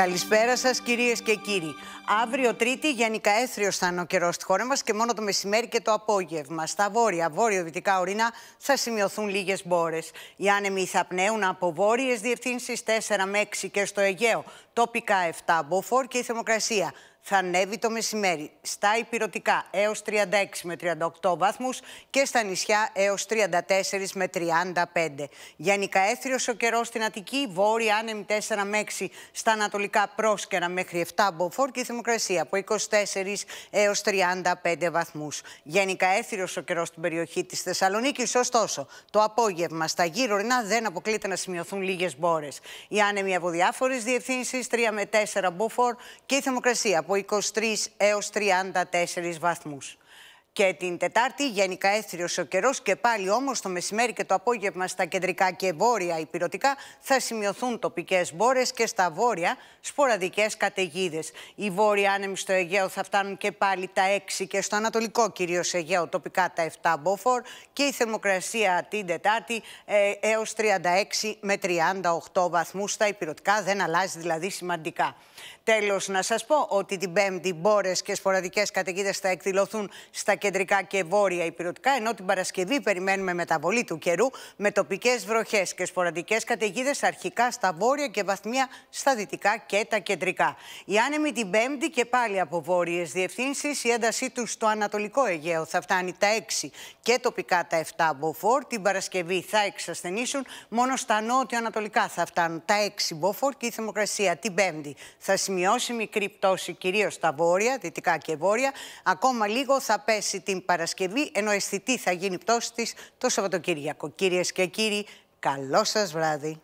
Καλησπέρα σας, κυρίες και κύριοι. Αύριο Τρίτη, γενικά έθριο θα είναι ο καιρός στη χώρα μας και μόνο το μεσημέρι και το απόγευμα. Στα βόρεια, βόρειο-δυτικά ορεινά θα σημειωθούν λίγες μπόρες. Οι άνεμοι θα πνέουν από βόρειες διευθύνσεις 4 με 6 και στο Αιγαίο, τοπικά 7 μποφόρ και η θερμοκρασία θα ανέβει το μεσημέρι. Στα υπηρετικά έως 36 με 38 βαθμούς και στα νησιά έως 34 με 35. Γενικά έθριος ο καιρός στην Αττική, βόρεια άνεμη 4 με 6 στα ανατολικά πρόσκαιρα μέχρι 7 μποφόρ και η θερμοκρασία από 24 έως 35 βαθμούς. Γενικά έθριος ο καιρός στην περιοχή της Θεσσαλονίκης, ωστόσο το απόγευμα στα γύρω ρινά δεν αποκλείται να σημειωθούν λίγες μπόρες. Οι άνεμοι από διάφορες διευθύνσεις, 3 με 4 μποφόρ και η θερμοκρασία από 23 έως 34 βαθμούς και την Τετάρτη. Γενικά έθριος ο καιρός και πάλι όμως το μεσημέρι και το απόγευμα στα κεντρικά και βόρεια υπηρετικά θα σημειωθούν τοπικές μπόρες και στα βόρεια σποραδικές καταιγίδες. Οι βόρειοι άνεμοι στο Αιγαίο θα φτάνουν και πάλι τα 6 και στο ανατολικό κυρίως Αιγαίο τοπικά τα 7 μποφόρ και η θερμοκρασία την Τετάρτη ε, έως 36 με 38 βαθμούς στα υπηρετικά. Δεν αλλάζει δηλαδή σημαντικά. Τέλος, να σας πω ότι την Πέμπτη μπόρες και σποραδικές καταιγίδες θα εκδηλωθούν στα κεντρικά κεντρικά και βόρεια υπηρετικά, ενώ την Παρασκευή περιμένουμε μεταβολή του καιρού με τοπικές βροχές και σποραντικέ καταιγίδες αρχικά στα βόρεια και βαθμία στα δυτικά και τα κεντρικά. Η άνεμη την Πέμπτη και πάλι από βόρειες διευθύνσεις, η έντασή τους στο Ανατολικό Αιγαίο θα φτάνει τα 6 και τοπικά τα 7 μποφόρ. Την Παρασκευή θα εξασθενήσουν, μόνο στα νότιο-ανατολικά θα φτάνουν τα 6 μποφόρ και η θερμοκρασία την Πέμπτη θα σημειώσει μικρή πτώση κυρίως στα βόρεια, δυτικά και βόρεια. Ακόμα λίγο θα πέσει την Παρασκευή, ενώ αισθητή θα γίνει πτώση της το Σαββατοκύριακο. Κυρίες και κύριοι, καλό σας βράδυ.